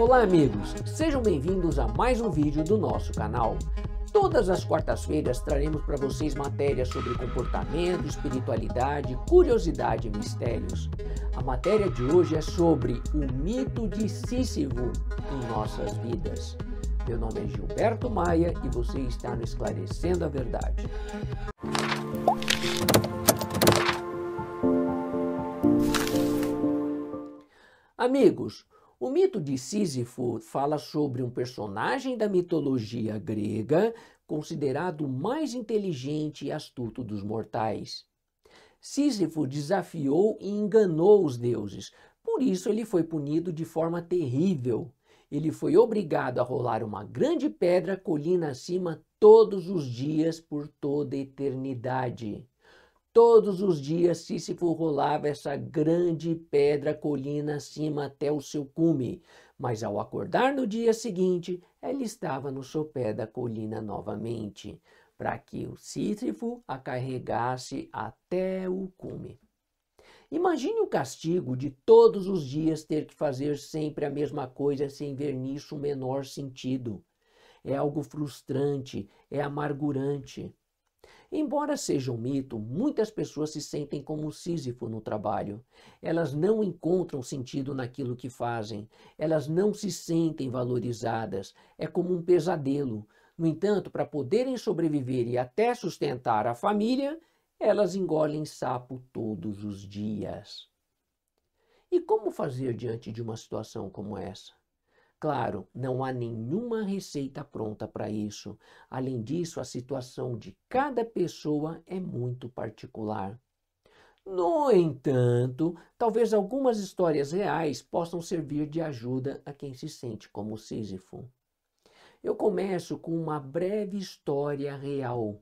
Olá amigos, sejam bem-vindos a mais um vídeo do nosso canal. Todas as quartas-feiras traremos para vocês matérias sobre comportamento, espiritualidade, curiosidade e mistérios. A matéria de hoje é sobre o mito de Sísifo em nossas vidas. Meu nome é Gilberto Maia e você está no Esclarecendo a Verdade. Amigos, o mito de Sísifo fala sobre um personagem da mitologia grega considerado o mais inteligente e astuto dos mortais. Sísifo desafiou e enganou os deuses, por isso ele foi punido de forma terrível. Ele foi obrigado a rolar uma grande pedra colina acima todos os dias por toda a eternidade. Todos os dias Sísifo rolava essa grande pedra colina acima até o seu cume, mas ao acordar no dia seguinte, ela estava no sopé da colina novamente, para que o Sísifo a carregasse até o cume. Imagine o castigo de todos os dias ter que fazer sempre a mesma coisa sem ver nisso o menor sentido. É algo frustrante, é amargurante. Embora seja um mito, muitas pessoas se sentem como um Sísifo no trabalho. Elas não encontram sentido naquilo que fazem, elas não se sentem valorizadas, é como um pesadelo. No entanto, para poderem sobreviver e até sustentar a família, elas engolem sapo todos os dias. E como fazer diante de uma situação como essa? Claro, não há nenhuma receita pronta para isso. Além disso, a situação de cada pessoa é muito particular. No entanto, talvez algumas histórias reais possam servir de ajuda a quem se sente como Sísifo. Eu começo com uma breve história real.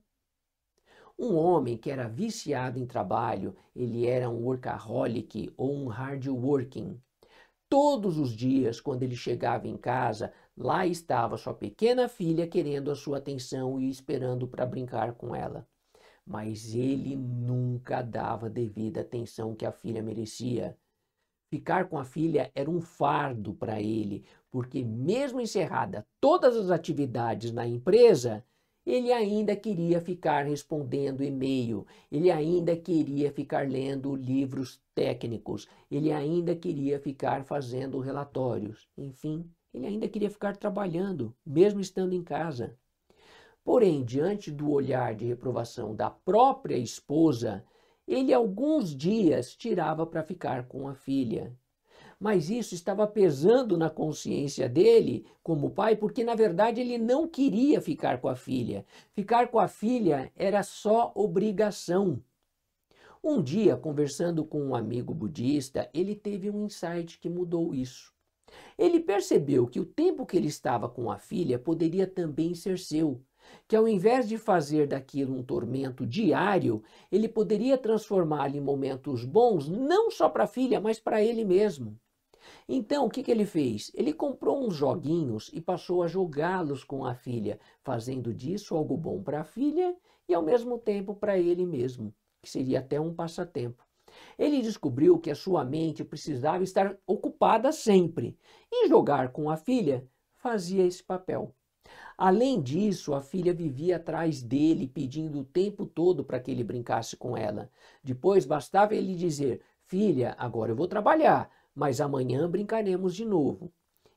Um homem que era viciado em trabalho, ele era um workaholic ou um hardworking. Todos os dias, quando ele chegava em casa, lá estava sua pequena filha querendo a sua atenção e esperando para brincar com ela. Mas ele nunca dava a devida atenção que a filha merecia. Ficar com a filha era um fardo para ele, porque, mesmo encerrada todas as atividades na empresa, ele ainda queria ficar respondendo e-mail, ele ainda queria ficar lendo livros técnicos, ele ainda queria ficar fazendo relatórios, enfim, ele ainda queria ficar trabalhando, mesmo estando em casa. Porém, diante do olhar de reprovação da própria esposa, ele alguns dias tirava para ficar com a filha, mas isso estava pesando na consciência dele como pai, porque na verdade ele não queria ficar com a filha. Ficar com a filha era só obrigação. Um dia, conversando com um amigo budista, ele teve um insight que mudou isso. Ele percebeu que o tempo que ele estava com a filha poderia também ser seu, que ao invés de fazer daquilo um tormento diário, ele poderia transformá-lo em momentos bons, não só para a filha, mas para ele mesmo. Então, o que, que ele fez? Ele comprou uns joguinhos e passou a jogá-los com a filha, fazendo disso algo bom para a filha e, ao mesmo tempo, para ele mesmo, que seria até um passatempo. Ele descobriu que a sua mente precisava estar ocupada sempre, e jogar com a filha fazia esse papel. Além disso, a filha vivia atrás dele, pedindo o tempo todo para que ele brincasse com ela. Depois bastava ele dizer: Filha, agora eu vou trabalhar, mas amanhã brincaremos de novo.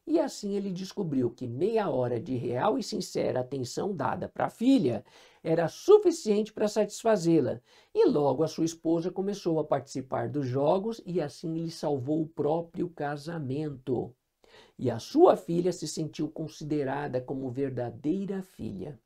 E assim ele descobriu que meia hora de real e sincera atenção dada para a filha era suficiente para satisfazê-la, e logo a sua esposa começou a participar dos jogos e assim lhe salvou o próprio casamento. E a sua filha se sentiu considerada como verdadeira filha.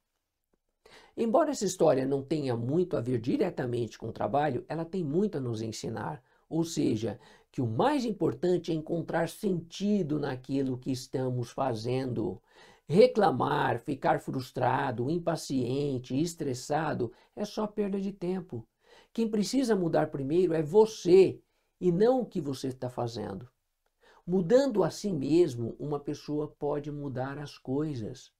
Embora essa história não tenha muito a ver diretamente com o trabalho, ela tem muito a nos ensinar. Ou seja, que o mais importante é encontrar sentido naquilo que estamos fazendo. Reclamar, ficar frustrado, impaciente, estressado é só perda de tempo. Quem precisa mudar primeiro é você e não o que você está fazendo. Mudando a si mesmo, uma pessoa pode mudar as coisas.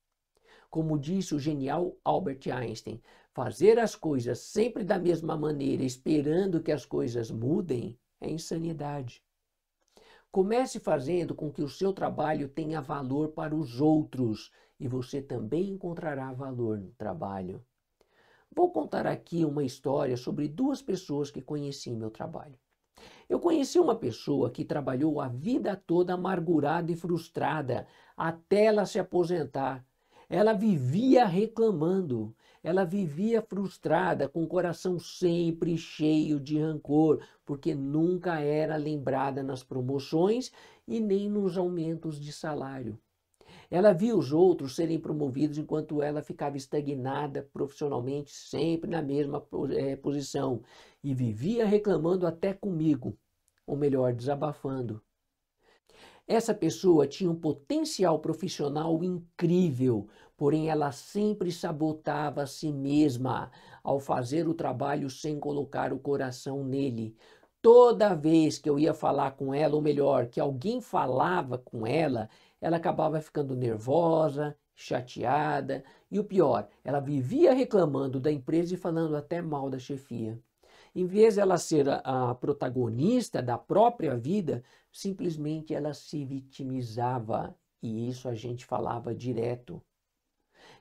Como disse o genial Albert Einstein, fazer as coisas sempre da mesma maneira, esperando que as coisas mudem, é insanidade. Comece fazendo com que o seu trabalho tenha valor para os outros e você também encontrará valor no trabalho. Vou contar aqui uma história sobre duas pessoas que conheci em meu trabalho. Eu conheci uma pessoa que trabalhou a vida toda amargurada e frustrada até ela se aposentar. Ela vivia reclamando ela vivia frustrada, com o coração sempre cheio de rancor, porque nunca era lembrada nas promoções e nem nos aumentos de salário. Ela via os outros serem promovidos enquanto ela ficava estagnada profissionalmente, sempre na mesma eh, posição, e vivia reclamando até comigo, ou melhor, desabafando. Essa pessoa tinha um potencial profissional incrível, porém ela sempre sabotava a si mesma ao fazer o trabalho sem colocar o coração nele. Toda vez que eu ia falar com ela, ou melhor, que alguém falava com ela, ela acabava ficando nervosa, chateada e o pior, ela vivia reclamando da empresa e falando até mal da chefia. Em vez ela ser a, a protagonista da própria vida, simplesmente ela se vitimizava e isso a gente falava direto.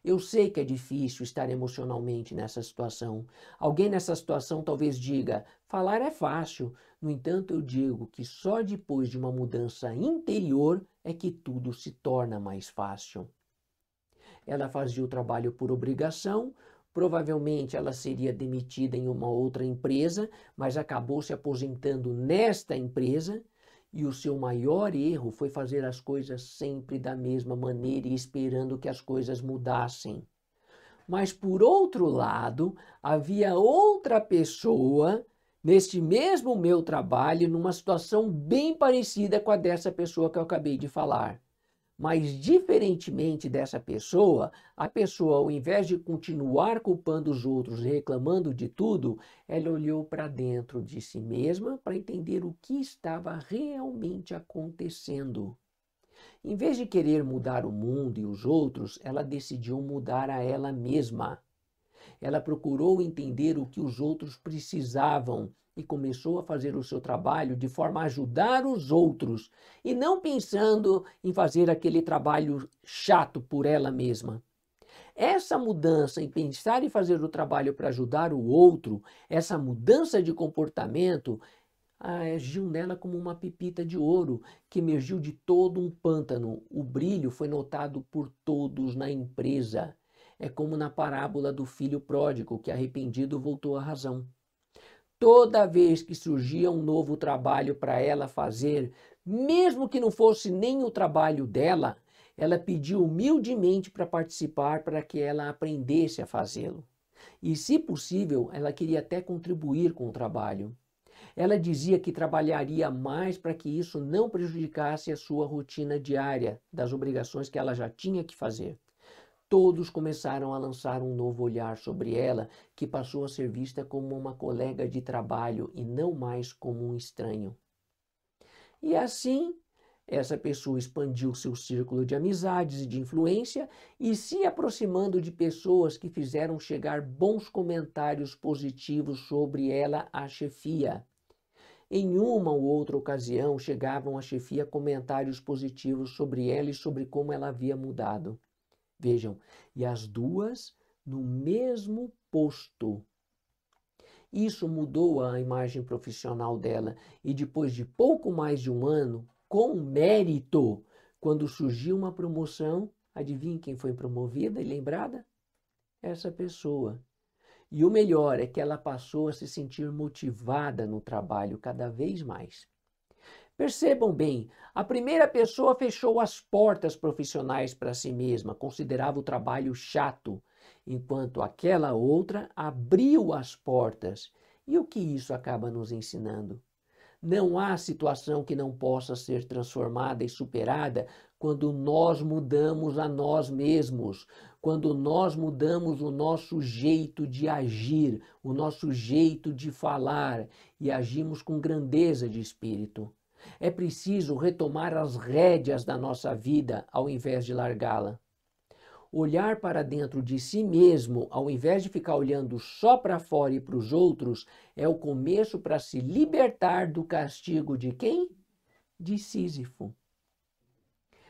Eu sei que é difícil estar emocionalmente nessa situação. Alguém nessa situação talvez diga: falar é fácil. No entanto, eu digo que só depois de uma mudança interior é que tudo se torna mais fácil. Ela fazia o trabalho por obrigação, Provavelmente ela seria demitida em uma outra empresa, mas acabou se aposentando nesta empresa e o seu maior erro foi fazer as coisas sempre da mesma maneira e esperando que as coisas mudassem. Mas por outro lado, havia outra pessoa neste mesmo meu trabalho, numa situação bem parecida com a dessa pessoa que eu acabei de falar. Mas, diferentemente dessa pessoa, a pessoa, ao invés de continuar culpando os outros, reclamando de tudo, ela olhou para dentro de si mesma para entender o que estava realmente acontecendo. Em vez de querer mudar o mundo e os outros, ela decidiu mudar a ela mesma. Ela procurou entender o que os outros precisavam e começou a fazer o seu trabalho de forma a ajudar os outros e não pensando em fazer aquele trabalho chato por ela mesma. Essa mudança em pensar e fazer o trabalho para ajudar o outro, essa mudança de comportamento, ah, agiu nela como uma pepita de ouro que emergiu de todo um pântano. O brilho foi notado por todos na empresa. É como na parábola do filho pródigo que arrependido voltou à razão. Toda vez que surgia um novo trabalho para ela fazer, mesmo que não fosse nem o trabalho dela, ela pediu humildemente para participar para que ela aprendesse a fazê-lo. E, se possível, ela queria até contribuir com o trabalho. Ela dizia que trabalharia mais para que isso não prejudicasse a sua rotina diária das obrigações que ela já tinha que fazer todos começaram a lançar um novo olhar sobre ela, que passou a ser vista como uma colega de trabalho e não mais como um estranho. E assim, essa pessoa expandiu seu círculo de amizades e de influência e se aproximando de pessoas que fizeram chegar bons comentários positivos sobre ela à chefia. Em uma ou outra ocasião, chegavam à chefia comentários positivos sobre ela e sobre como ela havia mudado. Vejam, e as duas no mesmo posto. Isso mudou a imagem profissional dela e depois de pouco mais de um ano, com mérito, quando surgiu uma promoção, adivinhe quem foi promovida e lembrada? Essa pessoa. E o melhor é que ela passou a se sentir motivada no trabalho cada vez mais. Percebam bem, a primeira pessoa fechou as portas profissionais para si mesma, considerava o trabalho chato, enquanto aquela outra abriu as portas. E o que isso acaba nos ensinando? Não há situação que não possa ser transformada e superada quando nós mudamos a nós mesmos, quando nós mudamos o nosso jeito de agir, o nosso jeito de falar e agimos com grandeza de espírito. É preciso retomar as rédeas da nossa vida ao invés de largá-la. Olhar para dentro de si mesmo, ao invés de ficar olhando só para fora e para os outros, é o começo para se libertar do castigo de quem? De Sísifo.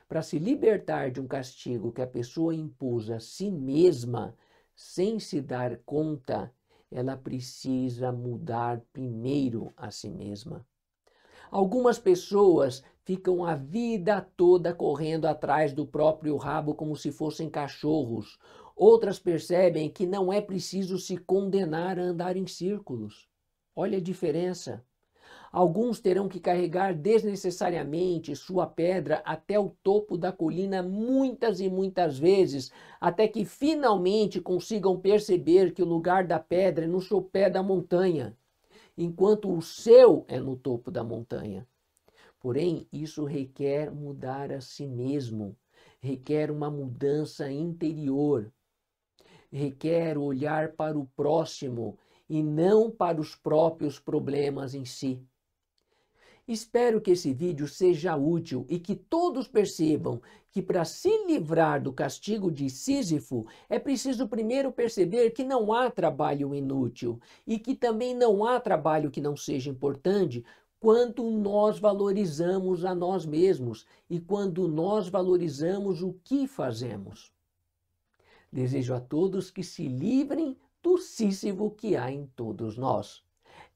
Para se libertar de um castigo que a pessoa impôs a si mesma, sem se dar conta, ela precisa mudar primeiro a si mesma. Algumas pessoas ficam a vida toda correndo atrás do próprio rabo como se fossem cachorros. Outras percebem que não é preciso se condenar a andar em círculos. Olha a diferença. Alguns terão que carregar desnecessariamente sua pedra até o topo da colina muitas e muitas vezes, até que finalmente consigam perceber que o lugar da pedra é no pé da montanha enquanto o seu é no topo da montanha. Porém, isso requer mudar a si mesmo, requer uma mudança interior, requer olhar para o próximo e não para os próprios problemas em si. Espero que esse vídeo seja útil e que todos percebam que para se livrar do castigo de Sísifo é preciso primeiro perceber que não há trabalho inútil e que também não há trabalho que não seja importante quando nós valorizamos a nós mesmos e quando nós valorizamos o que fazemos. Desejo a todos que se livrem do Sísifo que há em todos nós.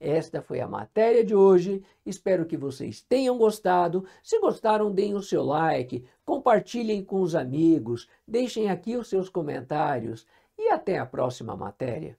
Esta foi a matéria de hoje. Espero que vocês tenham gostado. Se gostaram, deem o seu like, compartilhem com os amigos, deixem aqui os seus comentários e até a próxima matéria.